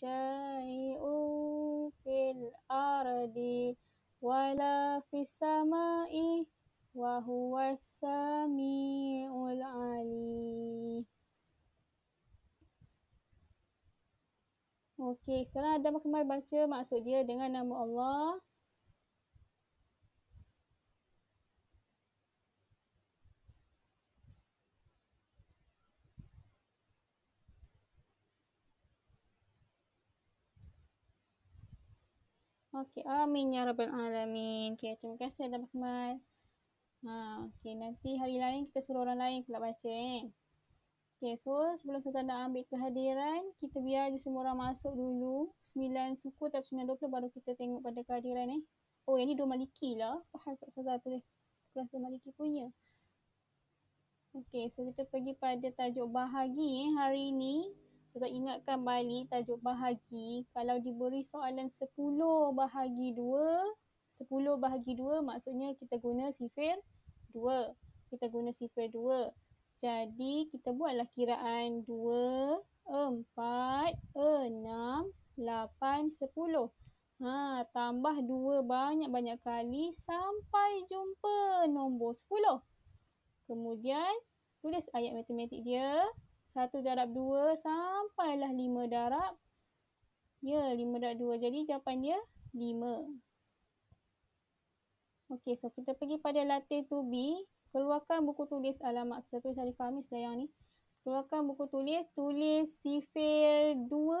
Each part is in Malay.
شيء في الأرض ولا في السماء وهو السميع العليم. Okey, sekarang ada kembali baca maksud dia dengan nama Allah. Okey, amin ya rabbal alamin. Okey, terima kasih Adam Ahmad. Ha, okey, nanti hari lain kita suruh orang lain pula baca eh. Okey, so sebelum kita nak ambil kehadiran, kita biar di semua orang masuk dulu. 9 suku tapi doktor baru kita tengok pada kehadiran eh. Oh, yang ni dua maliki lah. Faham tak saya tulis kelas dua maliki punya. Okey, so kita pergi pada tajuk bahagi eh. hari ni. Ustaz ingatkan balik tajuk bahagi. Kalau diberi soalan 10 bahagi 2, 10 bahagi 2 maksudnya kita guna sifir 2. Kita guna sifir 2. Jadi kita buatlah kiraan 2, 4, 6, 8, 10. Ha, tambah dua banyak-banyak kali sampai jumpa nombor sepuluh. Kemudian tulis ayat matematik dia satu darab dua sampailah lima darab. Ya, lima darab dua. Jadi jawapan dia lima. Okey, so kita pergi pada latihan tu b Keluarkan buku tulis. Alamak, saya tulis hari Khamis dah yang ni. Keluarkan buku tulis. Tulis sifir dua.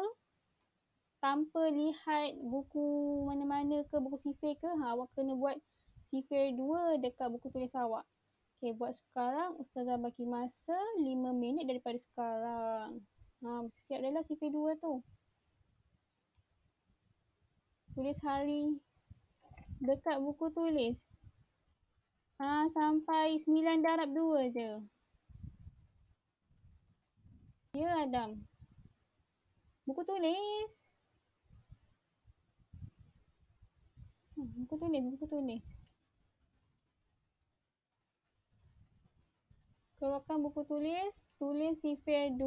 Tanpa lihat buku mana-mana ke, buku sifir ke. Ha, awak kena buat sifir dua dekat buku tulis awak. Okay, buat sekarang. Ustazah bagi masa 5 minit daripada sekarang. Ha, mesti siap dah lah CP2 tu. Tulis hari. Dekat buku tulis. Ha, sampai 9 darab 2 je. Ya, Adam. Buku tulis. Hmm, buku tulis, buku tulis. keluarkan buku tulis, tulis sifir 2.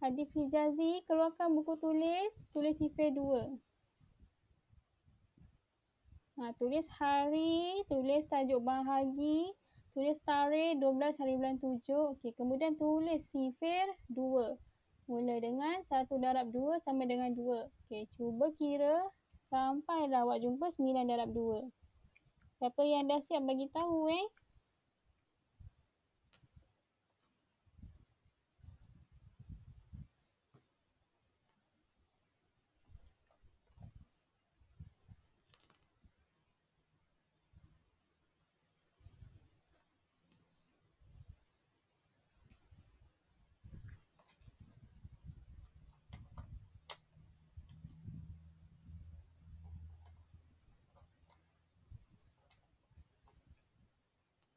hadis Hijazi, keluarkan buku tulis, tulis sifir 2. Ha, tulis hari, tulis tajuk bahagi, tulis tarikh 12 hari bulan 7. okay kemudian tulis sifir 2. Mula dengan 1 darab 2 sama dengan 2. okay cuba kira sampai awak jumpa 9 darab 2. Siapa yang dah siap bagi tahu eh?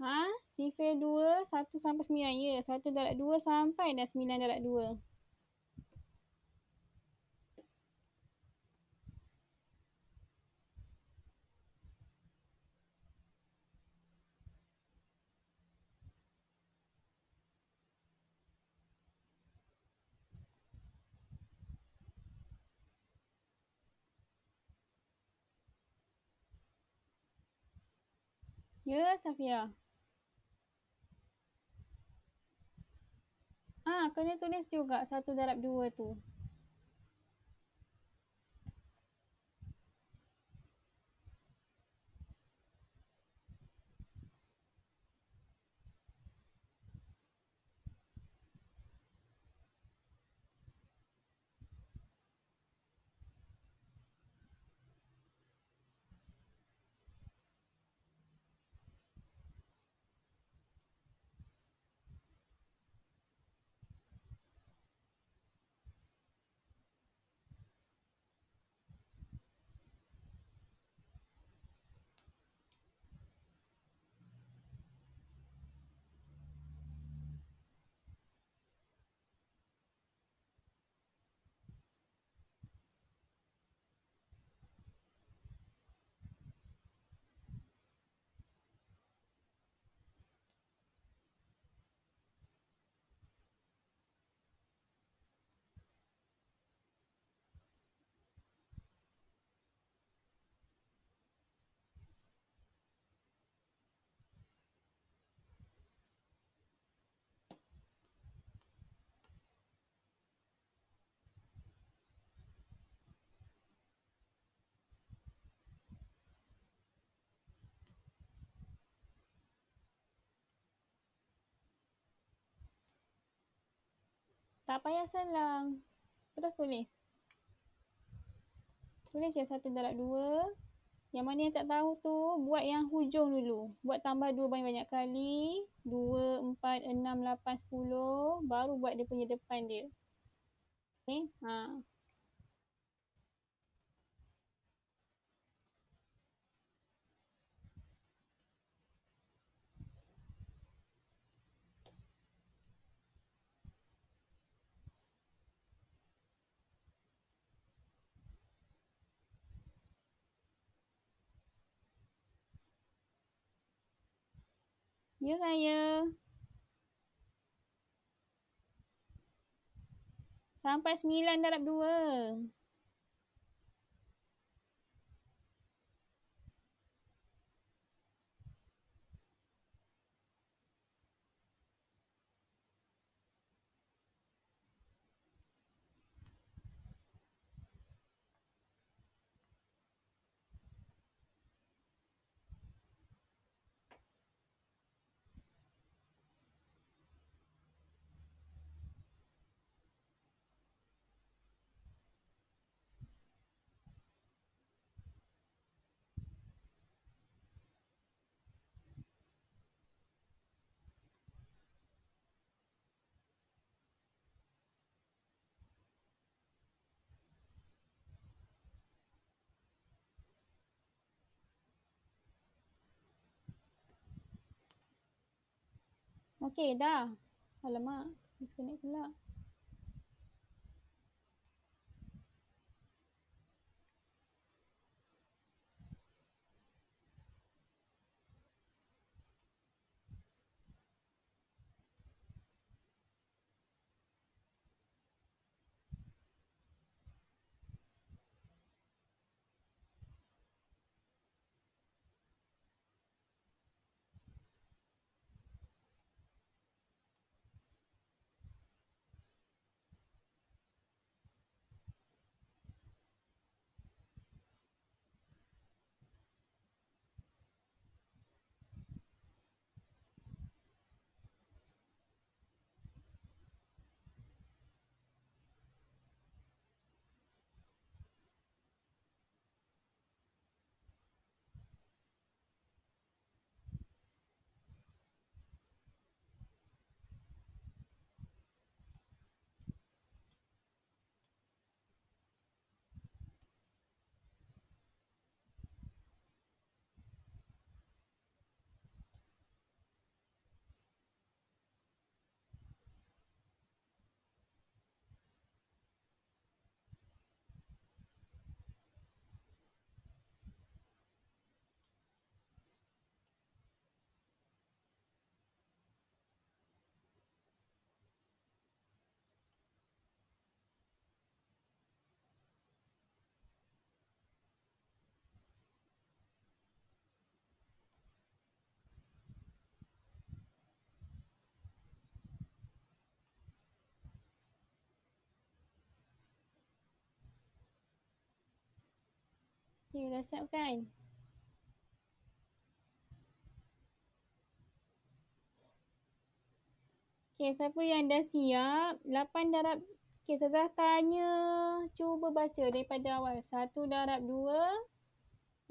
Ha? Sifir 2, 1 sampai 9. Ya, 1 darat 2 sampai dah 9 darat 2. Ya, Safiyah. kena tulis juga satu darab dua tu. Tak payah senang. Terus tulis. Tulis yang satu darab dua. Yang mana yang tak tahu tu, buat yang hujung dulu. Buat tambah dua banyak-banyak kali. Dua, empat, enam, lapan, sepuluh. Baru buat dia punya depan dia. Okay. ha. Ya saya. Sampai sembilan darab dua. Okey, dah. Alamak, disconnect pula. Ya, dah siap kan? Okey, siapa yang dah siap? 8 darab. Okey, saya tanya. Cuba baca daripada awal. 1 darab 2.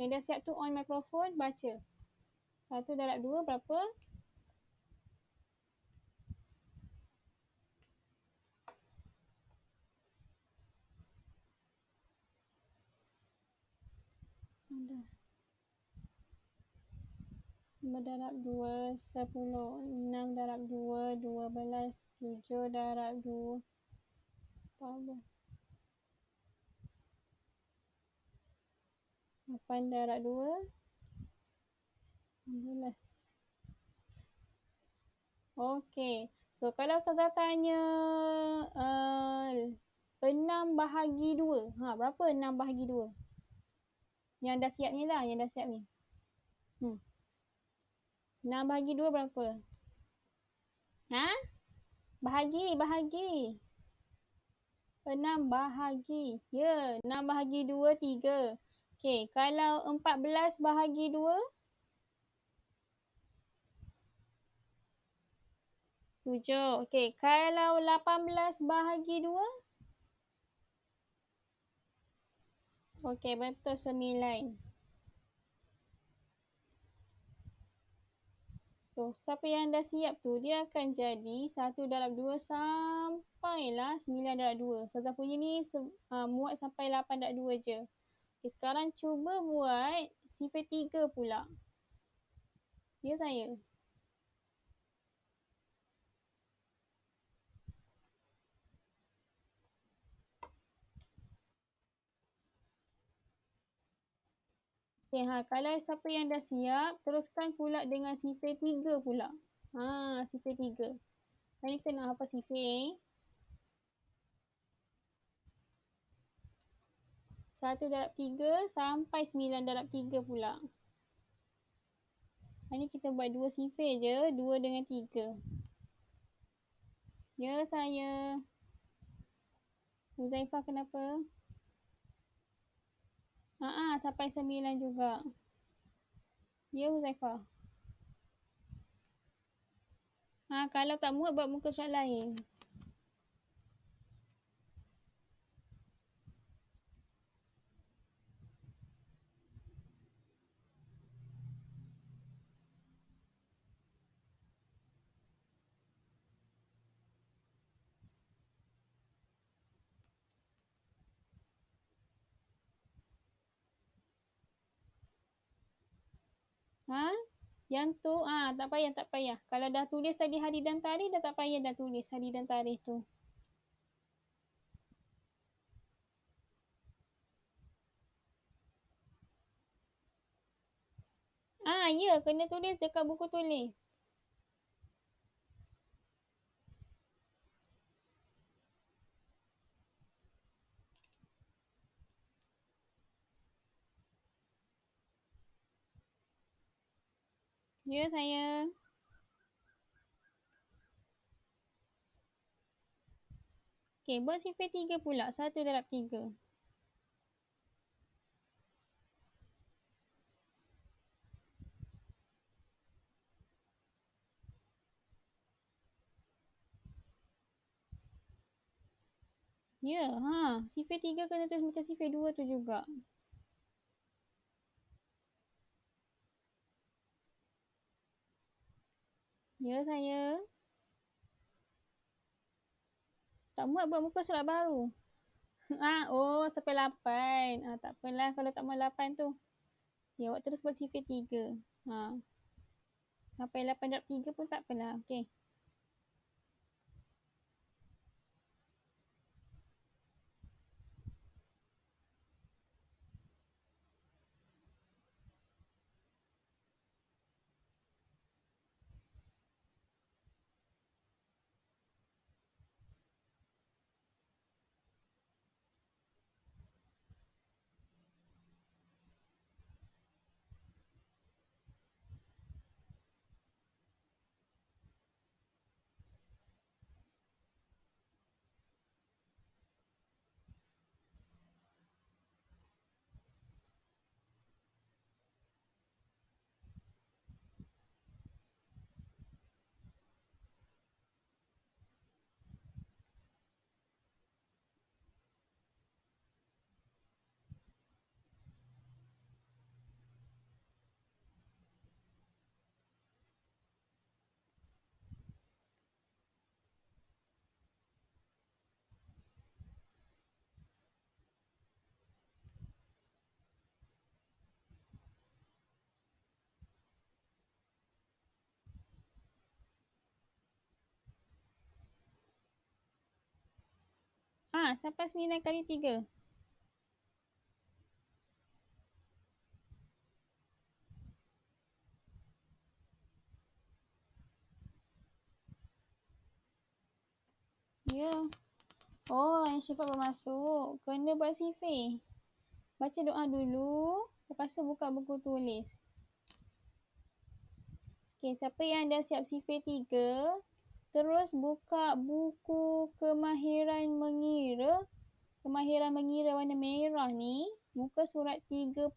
Yang dah siap tu on microphone, baca. 1 darab 2 berapa? ada berdarab 2 10 6 darab 2 12 7 darab 2 apa apa 8 darab 2 16 Okey. So kalau saya tanya uh, eh, 6 bahagi 2. Ha berapa 6 bahagi 2? Yang dah siap ni lah, yang dah siap ni. Hmm. 6 bahagi 2 berapa? Ha? Bahagi, bahagi. 6 bahagi. Ya, yeah. 6 bahagi 2, 3. Okay, kalau 14 bahagi 2. Tujuh. Okay, Kalau 18 bahagi Okey, betul senilai. So, siapa yang dah siap tu, dia akan jadi 1 dalam 2 lah 9 dalam 2. Saza punya ni uh, muat sampai 8 dalam 2 je. Okay, sekarang cuba buat sifir 3 pula. Dia ya, saya. Okay, ha. Kalau siapa yang dah siap, teruskan pula dengan sifir tiga pula. Ha, sifir tiga. Hari kita nak apa sifir Satu darab tiga sampai sembilan darab tiga pula. Hari ini kita buat dua sifir je. Dua dengan tiga. Ya, saya. Muzaifah kenapa? Kenapa? Haa, uh sampai sembilan juga. Ya, Huzaifa. Ha, ah, kalau tak muat, buat muka soal lain. Ha? Yang tu, ah ha, tak payah, tak payah. Kalau dah tulis tadi hari dan tarikh, dah tak payah dah tulis hari dan tarikh tu. Ah, ya, kena tulis dekat buku tulis. Ya saya. Okey, buat sifat tiga pula. Satu darab tiga. Ya, ha, sifat tiga kena terus macam sifat dua tu juga. Ya saya. Tak muat buat muka surat baru. Ah, ha, oh sampai lapan. Ah, ha, tak apalah kalau tak mahu lapan tu. Ya, awak terus buat sifir tiga. Ha. Sampai lapan darab tiga pun tak apalah. Okay. Ah, ha, sembilan kali tiga. Ya. Yeah. Oh, yang syifat masuk. Kena buat sifir. Baca doa dulu. Lepas tu buka buku tulis. Okay, siapa yang dah siap sifir tiga, terus buka buku kemahiran mengira. Kemahiran mengira warna merah ni muka surat 38.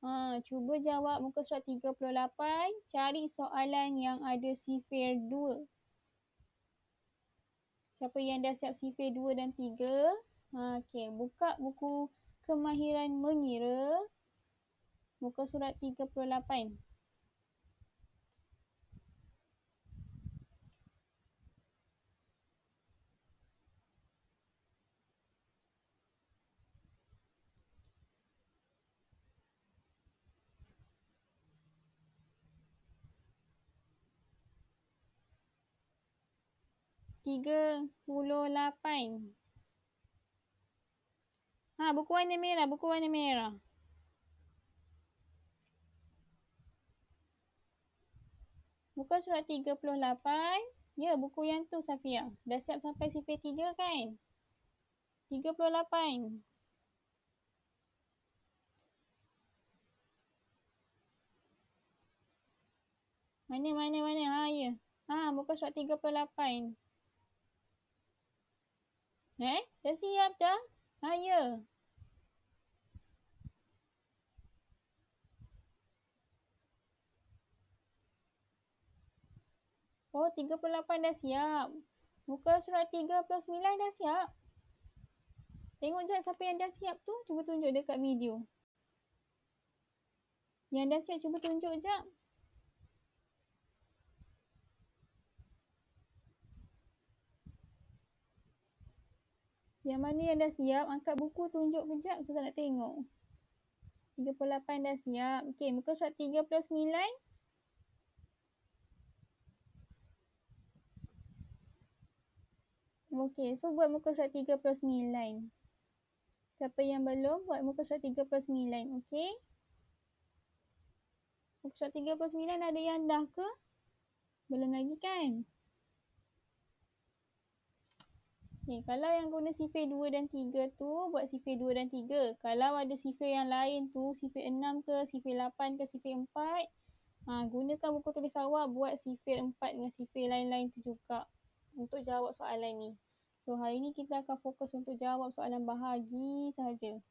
Ha, cuba jawab muka surat 38. Cari soalan yang ada sifir 2. Siapa yang dah siap sifir 2 dan 3? Ha, okay. Buka buku kemahiran mengira. Muka surat 38. 38. Ha, buku warna merah, buku warna merah. Buku surat 38. Ya, buku yang tu Safia. Dah siap sampai sifir 3 kan? 38. Mana, mana, mana? Ha, ya. Ha, muka surat 38. Eh, dah siap dah? Ayo. Oh, 38 dah siap. Muka surat 39 dah siap. Tengok je siapa yang dah siap tu. Cuba tunjuk dekat video. Yang dah siap cuba tunjuk je Yang mana yang dah siap, angkat buku tunjuk kejap saya nak tengok. 38 dah siap. Okey, muka surat 39. Okey, so buat muka surat 39. Siapa yang belum, buat muka surat 39. Okey. Muka surat 39 ada yang dah ke? Belum lagi kan? Okay, kalau yang guna sifir 2 dan 3 tu, buat sifir 2 dan 3. Kalau ada sifir yang lain tu, sifir 6 ke, sifir 8 ke, sifir 4, ha, gunakan buku tulis awak buat sifir 4 dengan sifir lain-lain tu juga untuk jawab soalan ni. So, hari ni kita akan fokus untuk jawab soalan bahagi sahaja.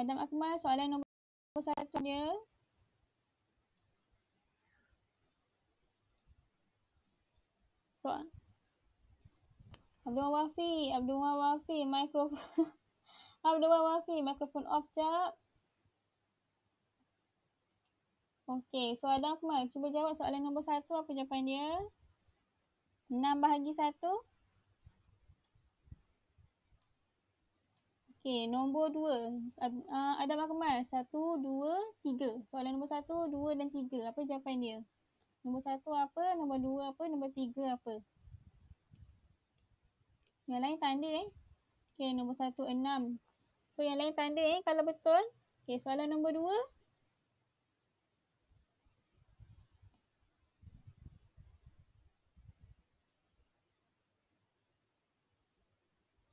Adam Akmal, soalan nombor satu dia. Soal. Abdul Wafi, Abdul Wafi, mikrofon. Abdul Wafi, mikrofon off jap. Okey, so Adam Akmal, cuba jawab soalan nombor satu, apa jawapan dia? 6 bahagi 1. Okay, nombor dua. Uh, Adam Akmal. Satu, dua, tiga. Soalan nombor satu, dua dan tiga. Apa jawapan dia? Nombor satu apa? Nombor dua apa? Nombor tiga apa? Yang lain tanda eh. Okay, nombor satu enam. So, yang lain tanda eh. Kalau betul. Okay, soalan nombor dua.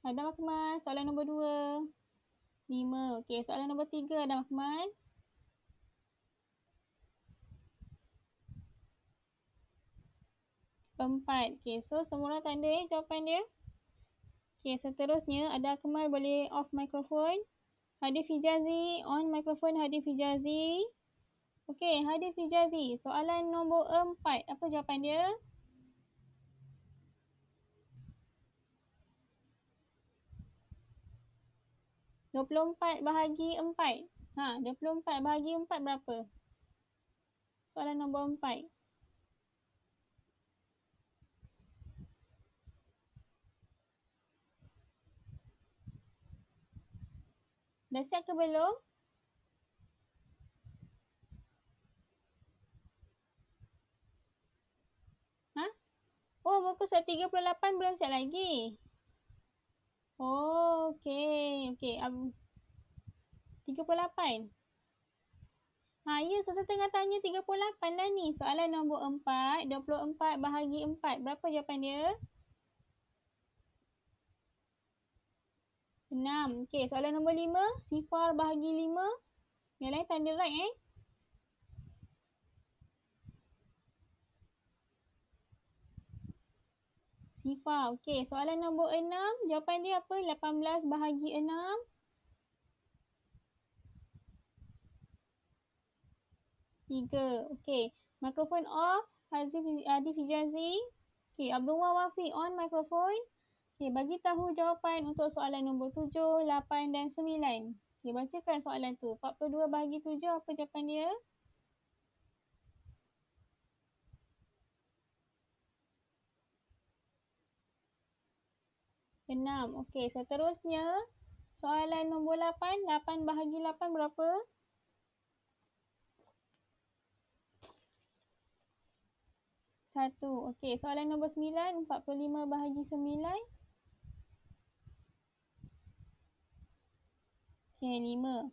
Ada Akmal, soalan nombor dua. Lima. Okey, soalan nombor tiga ada Akmal. Empat. Okey, so semua orang tanda eh jawapan dia. Okey, seterusnya ada Akmal boleh off microphone. Hadif Hijazi, on microphone Hadif Hijazi. Okey, Hadif Hijazi, soalan nombor empat. Apa jawapan dia? Okey. 24 bahagi 4. Ha, 24 bahagi 4 berapa? Soalan nombor 4. Dah siap ke belum? Ha? Oh, buku set 38 belum siap lagi. Oh, okey. Okey. Um, 38. Ha, ya, yes, saya tengah tanya 38 dah ni. Soalan nombor 4, 24 bahagi 4. Berapa jawapan dia? 6. Okey, soalan nombor 5, sifar bahagi 5. nilai tanda right eh? Sifa. Okey, soalan nombor enam, jawapan dia apa? Lapan belas bahagi enam. Tiga. Okey. Mikrofon off. Hazif Adi Fijazi. Okey. Abdullah Wafi on mikrofon. Okey. Bagi tahu jawapan untuk soalan nombor tujuh, lapan dan sembilan. Okey. Bacakan soalan tu. dua bahagi tujuh. Apa jawapan dia? Okey. Enam. Okey, seterusnya soalan nombor lapan. Lapan bahagi lapan berapa? Satu. Okey, soalan nombor sembilan. Empat puluh lima bahagi sembilan. Okey, lima.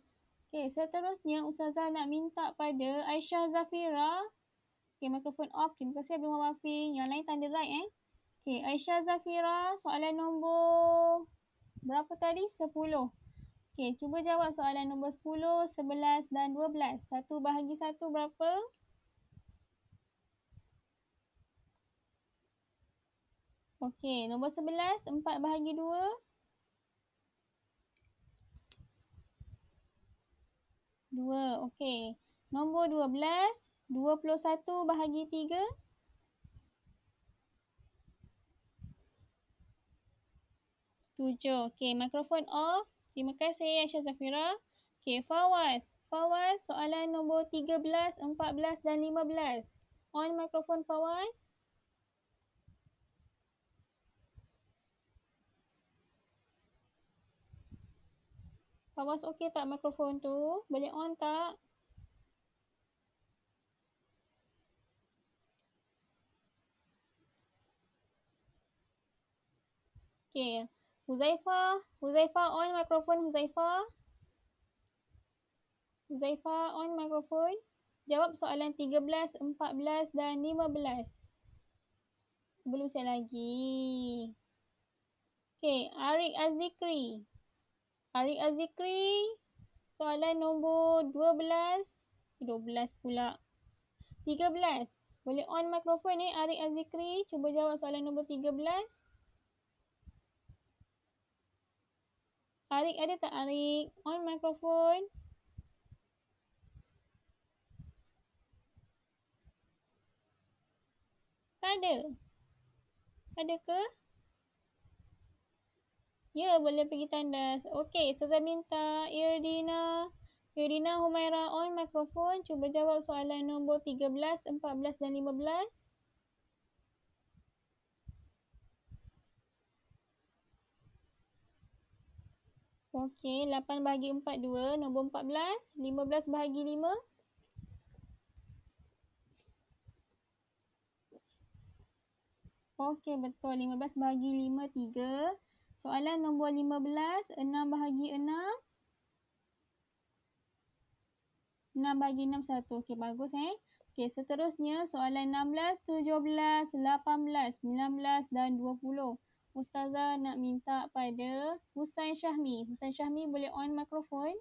Okey, seterusnya Ustazah nak minta pada Aisyah Zafira. Okey, microphone off. Terima kasih Abang Mawafi. Yang lain tanda right eh. Okey, Aisyah Zafira, soalan nombor berapa tadi? 10. Okey, cuba jawab soalan nombor 10, 11 dan 12. 1 bahagi 1 berapa? Okey, nombor 11, 4 bahagi 2. Dua, okey. Nombor dua belas, dua puluh satu bahagi tiga. Tujuh. Okey, microphone off. Terima kasih, Aisyah Zafira. Okey, Fawaz. Fawaz, soalan nombor tiga belas, empat belas dan lima belas. On microphone, Fawaz. Fawaz okey tak mikrofon tu? Boleh on tak? okay. Huzaifa, Huzaifa on microphone Huzaifa. Huzaifa on microphone. Jawab soalan 13, 14 dan 15. Belum saya lagi. Okay, Arik Azikri. Arik Azikri, soalan nombor 12. 12 pula. 13. Boleh on microphone ni eh, Arik Azikri. Cuba jawab soalan nombor Arik ada tak Arik? On microphone. Tak ada. Ada ke? Ya, boleh pergi tandas. Okey, so minta Irdina. Irdina Humaira on microphone. Cuba jawab soalan nombor 13, 14 dan 15. Okey, 8 bahagi 4, 2. Nombor 14. 15 bahagi 5. Okey, betul. 15 bahagi 5, 3. Soalan nombor 15. 6 bahagi 6. 6 bahagi 6, 1. Okey, bagus eh. Okey, seterusnya soalan 16, 17, 18, 19 dan 20. Ustazah nak minta pada Husain Syahmi. Husain Syahmi boleh on mikrofon?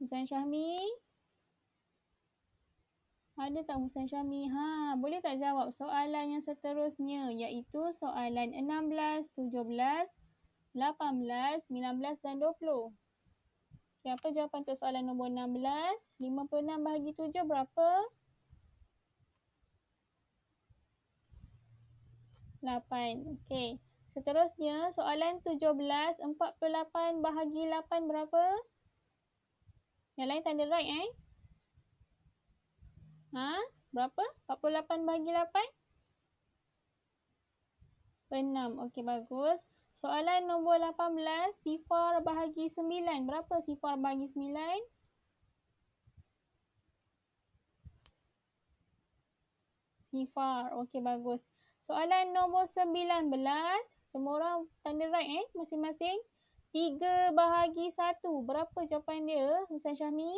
Husain Syahmi? Ada tak Husain Syahmi? Ha, boleh tak jawab soalan yang seterusnya iaitu soalan 16, 17, 18, 19 dan 20? Okay, apa jawapan untuk soalan nombor 16? 56 bahagi 7 berapa? 8. Okey. Seterusnya, soalan 17, 48 bahagi 8 berapa? Yang lain tanda right eh? Ha? Berapa? 48 bahagi 8? 6. Okey, bagus. Soalan nombor 18, sifar bahagi 9. Berapa sifar bahagi 9? Sifar. Okey, bagus. Soalan nombor 19. Semua orang tanda right eh masing-masing. 3 bahagi 1. Berapa jawapan dia? Ustaz Syahmi?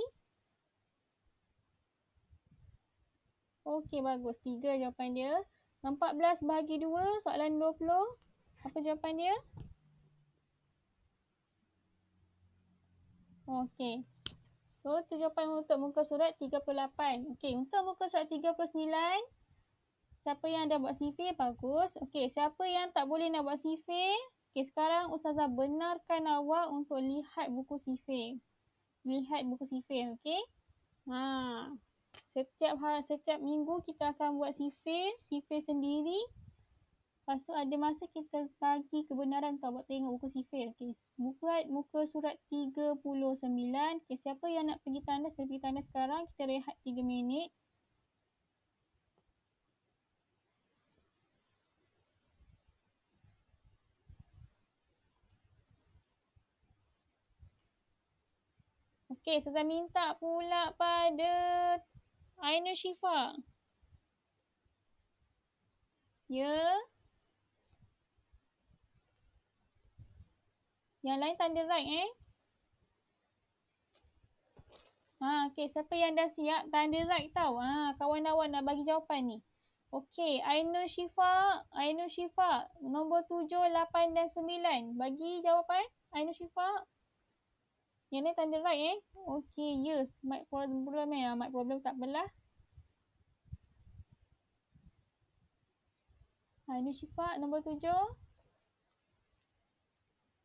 Okey bagus. 3 jawapan dia. 14 bahagi 2. Soalan 20. Apa jawapan dia? Okey. So, tu jawapan untuk muka surat 38. Okey, untuk muka surat 39. Siapa yang dah buat CV bagus. Okey, siapa yang tak boleh nak buat CV? Okey, sekarang ustazah benarkan awak untuk lihat buku CV. Lihat buku CV, okey? Ha. Setiap hari, setiap minggu kita akan buat CV, CV sendiri. Lepas tu ada masa kita bagi kebenaran kau buat tengok buku sifir. Okay. Buku muka surat 39. Okay, siapa yang nak pergi tandas, pergi tandas sekarang. Kita rehat 3 minit. Okay, Saza minta pula pada Aina Shifa. Ya. Yang lain tanda right eh. Ha, okay, siapa yang dah siap tanda right tau. Ha, kawan-kawan nak bagi jawapan ni. Okay, Aino Shifa, Aino Shifa, nombor tujuh, lapan dan sembilan. Bagi jawapan, Aino Shifa. Okay. Yang ni tanda right eh. Okay, yes. Mic problem pula meh. Ya. Mic problem eh? ah, tak belah. Ha, ah, ini sifat nombor tujuh.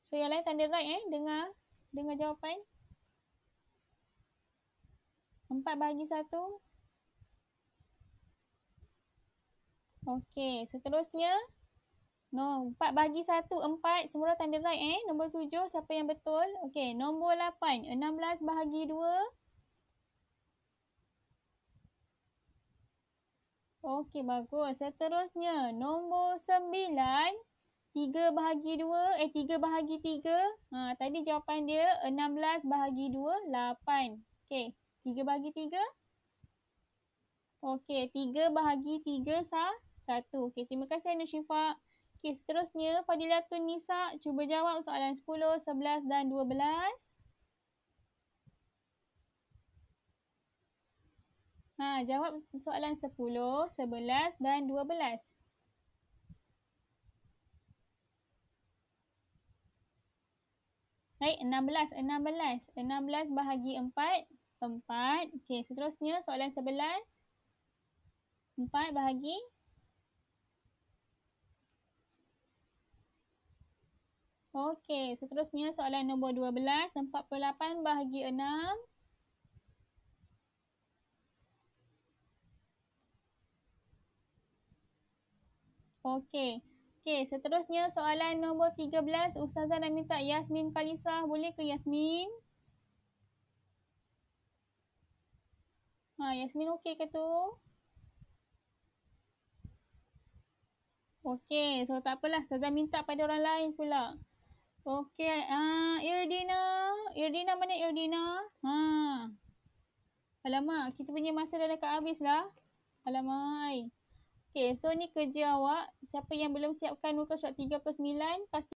So, yang lain tanda right eh. Dengar. Dengar jawapan. Empat bagi satu. Okay, seterusnya. So, No, empat bagi satu empat Semua tanda right eh. Nombor tujuh siapa yang betul? okay nombor lapan enam belas bahagi dua okay bagus. Seterusnya, nombor sembilan tiga bahagi dua Eh, tiga bahagi tiga Ha, tadi jawapan dia enam belas bahagi dua lapan okay tiga bahagi tiga okay tiga bahagi tiga sah 1. Okey, terima kasih Anushifah. Okey, seterusnya Fadilatun Nisa cuba jawab soalan 10, 11 dan 12. Ha, jawab soalan 10, 11 dan 12. Baik, 16, 16. 16 bahagi 4, 4. Okey, seterusnya soalan 11. 4 bahagi Okey, seterusnya soalan nombor 12, 48 bahagi 6. Okey. Okey, seterusnya soalan nombor 13, Ustazah dah minta Yasmin Kalisah. Boleh ke Yasmin? Ha, Yasmin okey ke tu? Okey, so tak apalah. Ustazah minta pada orang lain pula. Okey, ah uh, Irdina, Irdina mana Irdina? Ha. Alamak, kita punya masa dah dekat habis lah. Alamak. Okey, so ni kerja awak. Siapa yang belum siapkan muka surat 39, pasti